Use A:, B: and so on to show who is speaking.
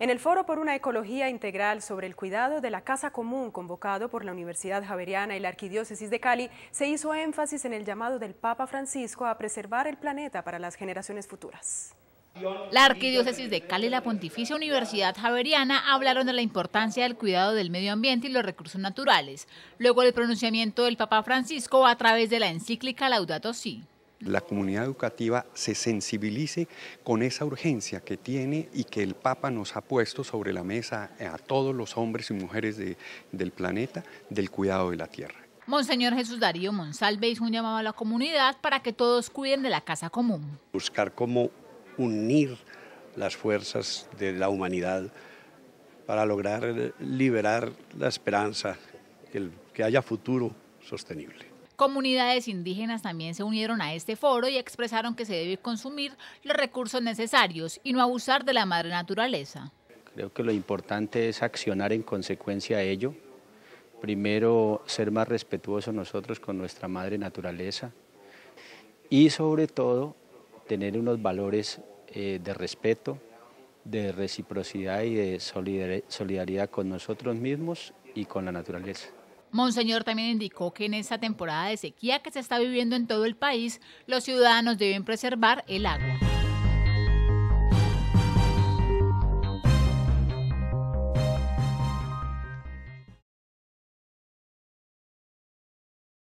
A: En el Foro por una Ecología Integral sobre el Cuidado de la Casa Común, convocado por la Universidad Javeriana y la Arquidiócesis de Cali, se hizo énfasis en el llamado del Papa Francisco a preservar el planeta para las generaciones futuras. La Arquidiócesis de Cali y la Pontificia Universidad Javeriana hablaron de la importancia del cuidado del medio ambiente y los recursos naturales, luego del pronunciamiento del Papa Francisco a través de la encíclica Laudato Si
B: la comunidad educativa se sensibilice con esa urgencia que tiene y que el Papa nos ha puesto sobre la mesa a todos los hombres y mujeres del planeta del cuidado de la tierra.
A: Monseñor Jesús Darío Monsalve hizo un llamado a la comunidad para que todos cuiden de la casa común.
C: Buscar cómo unir las fuerzas de la humanidad para lograr liberar la esperanza, que haya futuro
D: sostenible.
A: Comunidades indígenas también se unieron a este foro y expresaron que se debe consumir los recursos necesarios y no abusar de la madre naturaleza.
D: Creo que lo importante es accionar en consecuencia a ello. Primero, ser más respetuosos nosotros con nuestra madre naturaleza y sobre todo tener unos valores eh, de respeto, de reciprocidad y de solidaridad con nosotros mismos y con la naturaleza.
A: Monseñor también indicó que en esta temporada de sequía que se está viviendo en todo el país, los ciudadanos deben preservar el agua.